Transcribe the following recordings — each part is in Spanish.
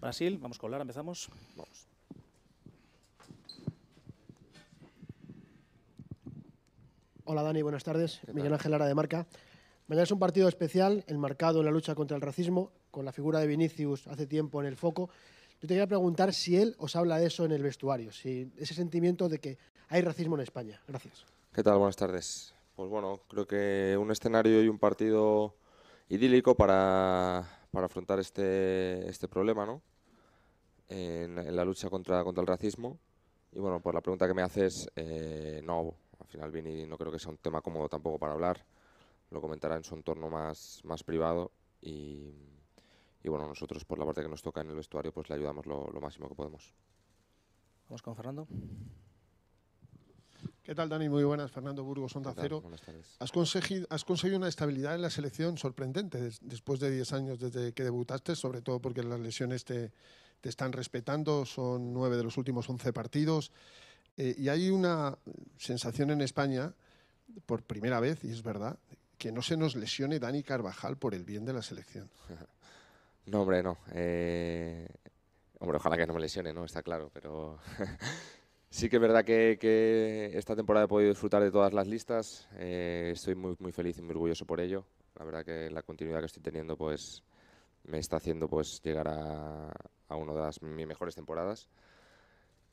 Brasil, vamos con Lara, empezamos. Vamos. Hola Dani, buenas tardes. Miguel Ángel Lara de Marca. Mañana es un partido especial, enmarcado en la lucha contra el racismo, con la figura de Vinicius hace tiempo en el foco. Yo te quería preguntar si él os habla de eso en el vestuario, si ese sentimiento de que hay racismo en España. Gracias. ¿Qué tal? Buenas tardes. Pues bueno, creo que un escenario y un partido idílico para, para afrontar este, este problema, ¿no? En, la lucha contra, contra el racismo. Y bueno, por pues la pregunta que me haces, eh, no, al final Vini no creo que sea un tema cómodo tampoco para hablar. Lo comentará en su entorno más, más privado y, y bueno, nosotros por la parte que nos toca en el vestuario, pues le ayudamos lo máximo que podemos. Vamos con Fernando. ¿Qué tal, Dani? Muy buenas. Fernando Burgos, Onda Cero. Has conseguido, has conseguido una estabilidad en la selección sorprendente después de 10 años desde que debutaste, sobre todo porque las lesiones te, te están respetando. Son 9 de los últimos 11 partidos. Eh, y hay una sensación en España, por primera vez, y es verdad, que no se nos lesione Dani Carvajal por el bien de la selección. no, hombre, no. Eh, hombre, ojalá que no me lesione, ¿no? Está claro, pero Sí que es verdad que, esta temporada he podido disfrutar de todas las listas. Eh, estoy muy, muy feliz y muy orgulloso por ello. La verdad que la continuidad que estoy teniendo pues, me está haciendo pues, llegar a, una de las, mis mejores temporadas.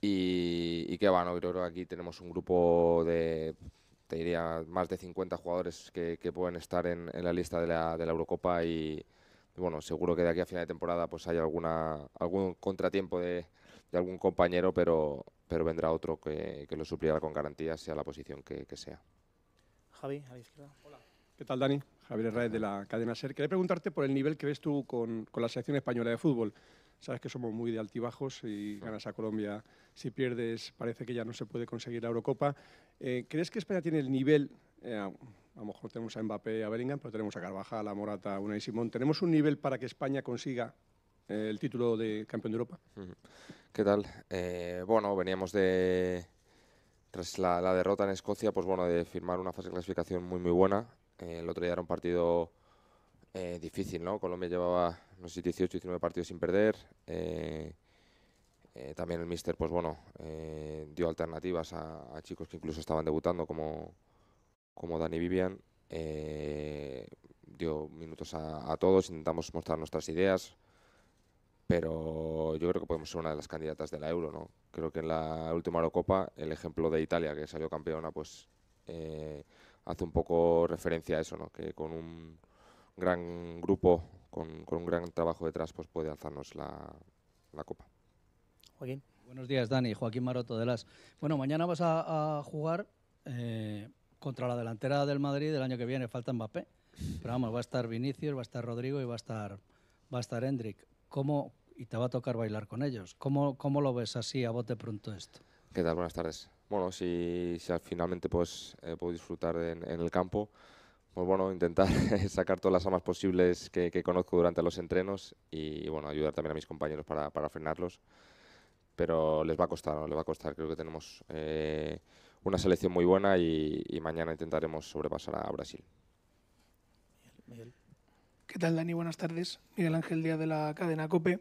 Y, y que bueno, creo que aquí tenemos un grupo de, te diría, más de 50 jugadores que, pueden estar en, la lista de la, Eurocopa y, y, bueno, seguro que de aquí a final de temporada pues hay alguna, algún contratiempo de de algún compañero, pero, pero vendrá otro que, lo suplirá con garantías, sea la posición que, sea. Javi, a la izquierda. Hola. ¿Qué tal, Dani? Javier Herraez de la cadena SER. Quería preguntarte por el nivel que ves tú con, la selección española de fútbol. Sabes que somos muy de altibajos y ganas a Colombia. Si pierdes, parece que ya no se puede conseguir la Eurocopa. Eh, ¿Crees que España tiene el nivel? Eh, a, lo mejor tenemos a Mbappé a Bellingham, pero tenemos a Carvajal, a Morata, a Unai Simón. ¿Tenemos un nivel para que España consiga el título de campeón de Europa. ¿Qué tal? Eh, bueno, veníamos de, tras la, derrota en Escocia, pues bueno, de firmar una fase de clasificación muy, muy buena. Eh, el otro día era un partido eh, difícil, ¿no? Colombia llevaba, no sé, 18, 19 partidos sin perder. también el míster, pues bueno, dio alternativas a, chicos que incluso estaban debutando, como, como Dani Vivian. dio minutos a todos, intentamos mostrar nuestras ideas, pero yo creo que podemos ser una de las candidatas de la Euro, ¿no? Creo que en la última Eurocopa el ejemplo de Italia, que salió campeona, pues eh, hace un poco referencia a eso, ¿no? Que con un gran grupo, con, un gran trabajo detrás, pues puede alzarnos la, Copa. Joaquín. Buenos días, Dani. Joaquín Maroto de las. Bueno, mañana vas a, jugar eh, contra la delantera del Madrid del año que viene. Falta Mbappé. Pero vamos, va a estar Vinicius, va a estar Rodrigo y va a estar, va a estar Hendrik. ¿Cómo, y te va a tocar bailar con ellos. ¿Cómo, cómo lo ves así a bote pronto esto? ¿Qué tal? Buenas tardes. Bueno, si, finalmente pues, eh, puedo disfrutar en, en, el campo, pues bueno, intentar sacar todas las armas posibles que, que, conozco durante los entrenos y bueno, ayudar también a mis compañeros para, para frenarlos. Pero les va a costar, ¿no? les va a costar. Creo que tenemos eh, una selección muy buena y, y, mañana intentaremos sobrepasar a Brasil. ¿Qué tal, Dani? Buenas tardes. Miguel Ángel Díaz de la cadena COPE.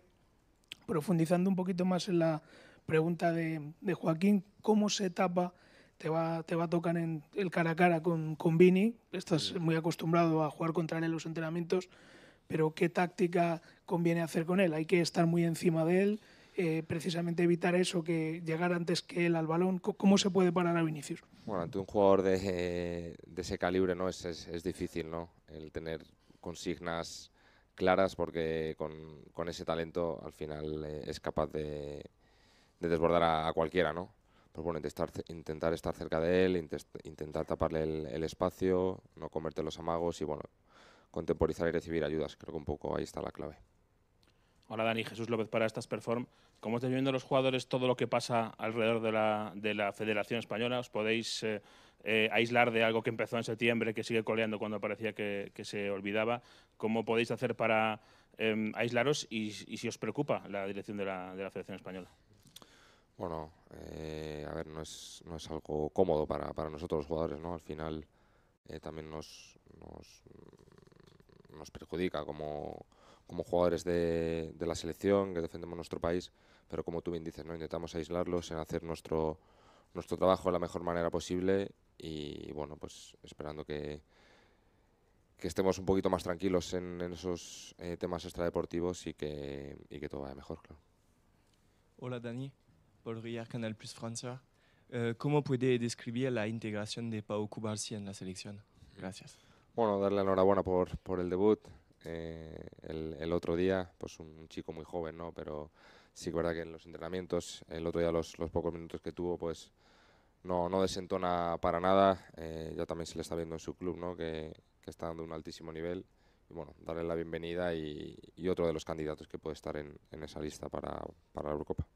Profundizando un poquito más en la pregunta de, Joaquín, ¿cómo se tapa? Te va, te va a tocar en el cara a cara con, con Vini. Estás muy acostumbrado a jugar contra él en los entrenamientos, pero ¿qué táctica conviene hacer con él? Hay que estar muy encima de él, eh, precisamente evitar eso, que llegar antes que él al balón. ¿Cómo se puede parar a Vinicius? Bueno, ante un jugador de, ese calibre no es, difícil, ¿no? El tener consignas claras porque con, con ese talento al final eh, es capaz de, de desbordar a, cualquiera, ¿no? Pues bueno, intentar, estar cerca de él, intentar taparle el, espacio, no comerte los amagos y bueno, contemporizar y recibir ayudas. Creo que un poco ahí está la clave. Hola Dani, Jesús López para estas Perform. Como estáis viendo los jugadores todo lo que pasa alrededor de la, de la Federación Española? ¿Os podéis... Eh, eh, aislar de algo que empezó en septiembre, que sigue coleando cuando parecía que, se olvidaba. ¿Cómo podéis hacer para em, aislaros y, si os preocupa la dirección de la, de Federación Española? Bueno, eh, a ver, no es, no es algo cómodo para, nosotros los jugadores, ¿no? Al final eh, también nos, nos, perjudica como, jugadores de, de, la selección, que defendemos nuestro país, pero como tú bien dices, ¿no? intentamos aislarlos en hacer nuestro, nuestro trabajo de la mejor manera posible y bueno, pues esperando que, que estemos un poquito más tranquilos en, esos eh, temas extradeportivos y que, todo vaya mejor, claro. Hola Dani, Paul Riard, Canal Plus Francia. Eh, ¿Cómo puede describir la integración de Pau Cubarsi en la selección? Gracias. Bueno, darle la enhorabuena por, por el debut. Eh, el, otro día, pues un chico muy joven, ¿no? Pero sí que verdad que en los entrenamientos, el otro día los, los pocos minutos que tuvo, pues no, no desentona para nada. Eh, ya también se le está viendo en su club ¿no? que, está dando un altísimo nivel. Y bueno, darle la bienvenida y, otro de los candidatos que puede estar en, esa lista para, para la Eurocopa.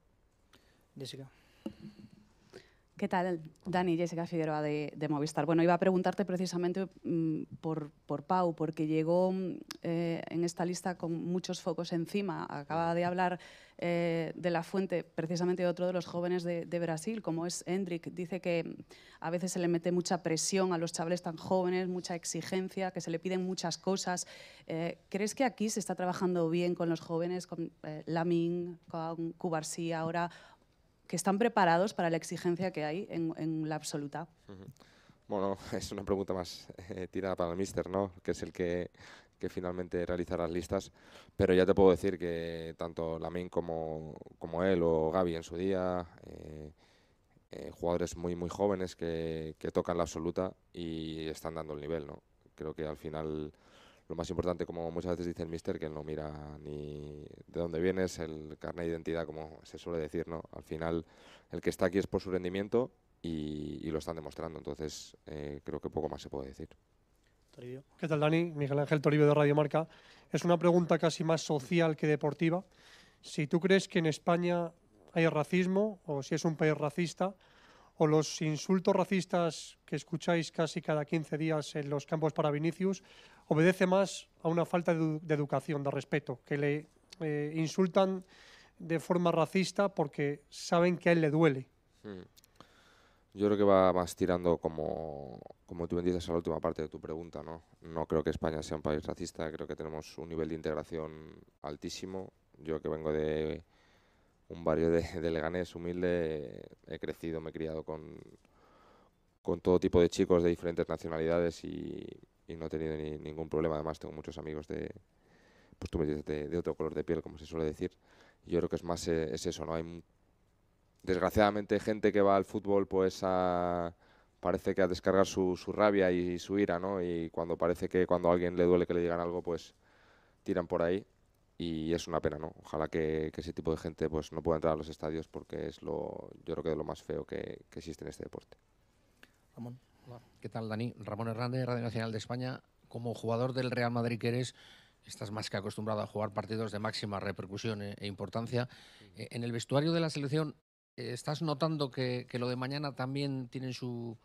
¿Qué tal, Dani? Jessica Figueroa de, de Movistar. Bueno, iba a preguntarte precisamente mm, por, Pau, porque llegó mm, eh, en esta lista con muchos focos encima. Acaba de hablar eh, de la fuente, precisamente de otro de los jóvenes de, Brasil, como es Hendrik. Dice que mm, a veces se le mete mucha presión a los chavales tan jóvenes, mucha exigencia, que se le piden muchas cosas. Eh, ¿Crees que aquí se está trabajando bien con los jóvenes, con Lamin, con Cubarsí ahora, que están preparados para la exigencia que hay en, la absoluta. Bueno, es una pregunta más eh, tirada para el mister, ¿no? Que es el que, finalmente realiza las listas. Pero ya te puedo decir que tanto Lamín como, como él o Gaby en su día, eh, eh, jugadores muy, muy jóvenes que, que, tocan la absoluta y están dando el nivel, ¿no? Creo que al final lo más importante, como muchas veces dice el mister, que no mira ni de dónde vienes, el carnet de identidad, como se suele decir, ¿no? Al final, el que está aquí es por su rendimiento y, lo están demostrando. Entonces, eh, creo que poco más se puede decir. ¿Qué tal, Dani? Miguel Ángel Toribio de Radio Marca. Es una pregunta casi más social que deportiva. Si tú crees que en España hay racismo o si es un país racista, o los insultos racistas que escucháis casi cada 15 días en los campos para Vinicius, obedece más a una falta de, educación, de respeto, que le eh, insultan de forma racista porque saben que a él le duele. Hmm. Yo creo que va más tirando como, como tú me dices a la última parte de tu pregunta, ¿no? No creo que España sea un país racista, creo que tenemos un nivel de integración altísimo. Yo que vengo de un barrio de, Leganés humilde, eh, he crecido, me he criado con, todo tipo de chicos de diferentes nacionalidades y, no he tenido ningún problema. Además, tengo muchos amigos pues de, de, otro color de piel, como se suele decir. Yo creo que es más eh, es eso, ¿no? Hay, desgraciadamente, gente que va al fútbol, pues a, parece que a descargar su, rabia y, su ira, ¿no? Y cuando parece que cuando a alguien le duele que le digan algo, pues tiran por ahí y es una pena, ¿no? Ojalá que, ese tipo de gente pues no pueda entrar a los estadios porque es lo, yo creo que lo más feo que, existe en este deporte. Ramón, ¿qué tal Dani? Ramón Hernández, Radio Nacional de España. Como jugador del Real Madrid que eres, estás más que acostumbrado a jugar partidos de máxima repercusión eh, e importancia. Eh, en el vestuario de la selección, eh, ¿estás notando que, lo de mañana también tiene su,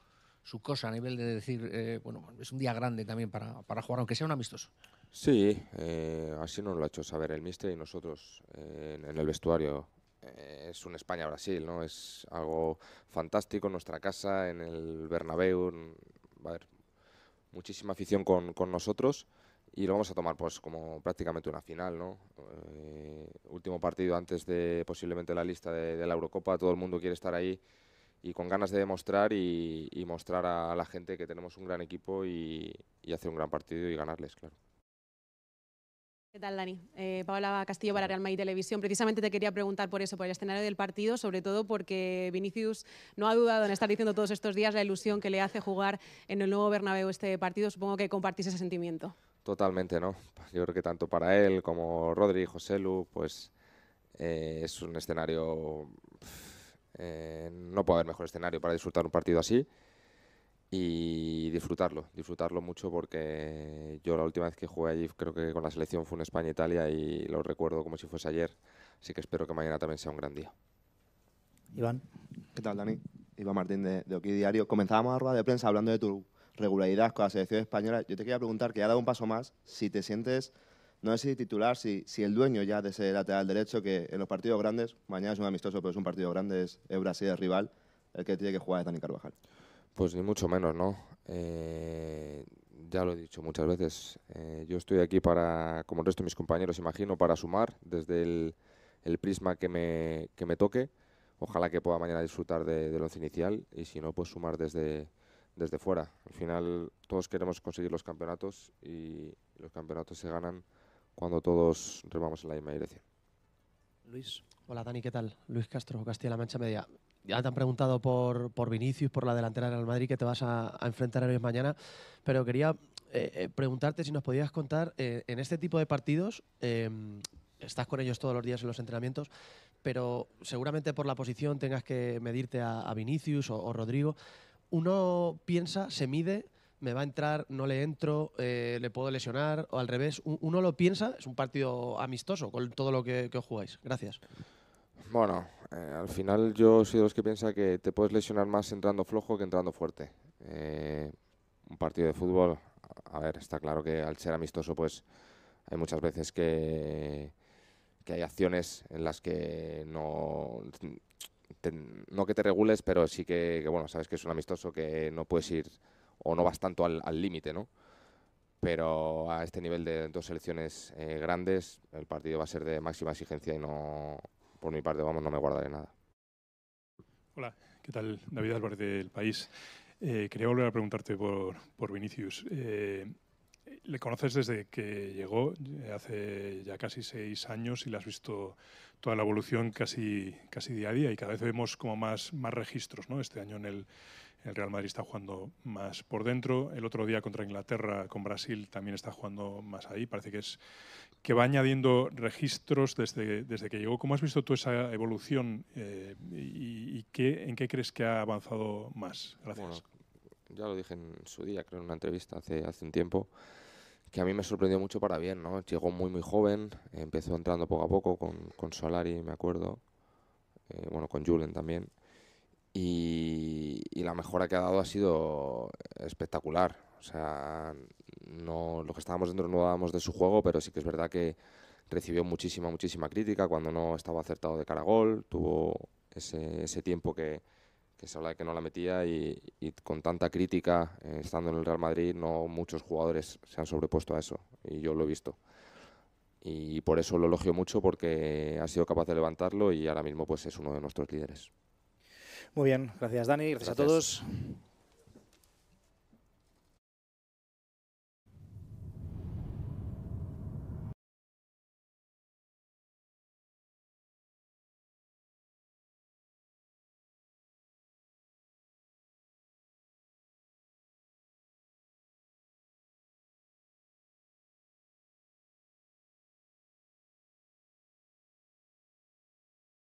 su cosa a nivel de decir, bueno, es un día grande también para, para jugar, aunque sea un amistoso? Sí, eh, así nos lo ha hecho saber el mister y nosotros eh, en, el vestuario. Eh, es un España-Brasil, ¿no? Es algo fantástico en nuestra casa, en el Bernabéu. Va a haber muchísima afición con, con, nosotros y lo vamos a tomar pues como prácticamente una final, ¿no? último partido antes de posiblemente la lista de, la Eurocopa, todo el mundo quiere estar ahí y con ganas de demostrar y, mostrar a la gente que tenemos un gran equipo y, y hacer un gran partido y ganarles, claro. ¿Qué tal, Dani? Eh, Paola Castillo para Real Madrid Televisión. Precisamente te quería preguntar por eso, por el escenario del partido, sobre todo porque Vinicius no ha dudado en estar diciendo todos estos días la ilusión que le hace jugar en el nuevo Bernabéu este partido. Supongo que compartís ese sentimiento. Totalmente, ¿no? Yo creo que tanto para él como Rodri, José Lu, pues eh, es un escenario... Eh, no puede haber mejor escenario para disfrutar un partido así disfrutarlo, disfrutarlo mucho porque yo la última vez que jugué allí creo que con la selección fue en España-Italia e y lo recuerdo como si fuese ayer, así que espero que mañana también sea un gran día. Iván. ¿Qué tal, Dani? Iván Martín de, de Diario. Comenzábamos la rueda de prensa hablando de tu regularidad con la selección española. Yo te quería preguntar, que ya ha dado un paso más, si te sientes, no sé si titular, si, el dueño ya de ese lateral derecho, que en los partidos grandes, mañana es un amistoso, pero es un partido grande, es, Brasil el rival, el que tiene que jugar es Dani Carvajal. Pues ni mucho menos, ¿no? Eh, ya lo he dicho muchas veces, eh, yo estoy aquí para, como el resto de mis compañeros, imagino, para sumar desde el, prisma que me, que me toque. Ojalá que pueda mañana disfrutar de, del inicial y si no, pues sumar desde, desde fuera. Al final todos queremos conseguir los campeonatos y los campeonatos se ganan cuando todos remamos en la misma dirección. Luis. Hola Dani, ¿qué tal? Luis Castro, Castilla-La Mancha Media. Ya te han preguntado por, por Vinicius, por la delantera del Madrid que te vas a, a enfrentar hoy mañana, pero quería eh, eh, preguntarte si nos podías contar eh, en este tipo de partidos, em, estás con ellos todos los días en los entrenamientos, pero seguramente por la posición tengas que medirte a, Vinicius o Rodrigo. Uno piensa, se mide me va a entrar, no le entro, eh, le puedo lesionar, o al revés, uno lo piensa, es un partido amistoso con todo lo que, jugáis. Gracias. Bueno, eh, al final yo soy de los que piensa que te puedes lesionar más entrando flojo que entrando fuerte. Eh, un partido de fútbol, a ver, está claro que al ser amistoso, pues hay muchas veces que, hay acciones en las que no, no que te regules, pero sí que, que, bueno, sabes que es un amistoso que no puedes ir o no vas tanto al límite, ¿no? Pero a este nivel de dos selecciones eh, grandes, el partido va a ser de máxima exigencia y no, por mi parte, vamos, no me guardaré nada. Hola, ¿qué tal? David Álvarez del País. Eh, quería volver a preguntarte por, por Vinicius. Eh, le conoces desde que llegó, eh, hace ya casi seis años, y le has visto toda la evolución casi, casi día a día, y cada vez vemos como más, más registros, ¿no? Este año en el, el Real Madrid está jugando más por dentro. El otro día contra Inglaterra, con Brasil, también está jugando más ahí. Parece que es que va añadiendo registros desde, desde que llegó. ¿Cómo has visto tú esa evolución eh, y, qué, en qué crees que ha avanzado más? Gracias. ya lo dije en su día, creo, en una entrevista hace, hace un tiempo, que a mí me sorprendió mucho para bien. ¿no? Llegó muy, muy joven, empezó entrando poco a poco con, con Solari, me acuerdo, eh, bueno, con Julen también y, la mejora que ha dado ha sido espectacular. O sea, no, lo que estábamos dentro no dábamos de su juego, pero sí que es verdad que recibió muchísima, muchísima crítica cuando no estaba acertado de cara a gol, tuvo ese, tiempo que, se habla de que no la metía y, con tanta crítica, eh, estando en el Real Madrid, no muchos jugadores se han sobrepuesto a eso y yo lo he visto y por eso lo elogio mucho porque ha sido capaz de levantarlo y ahora mismo pues es uno de nuestros líderes. Muy bien, gracias Dani, gracias, a todos.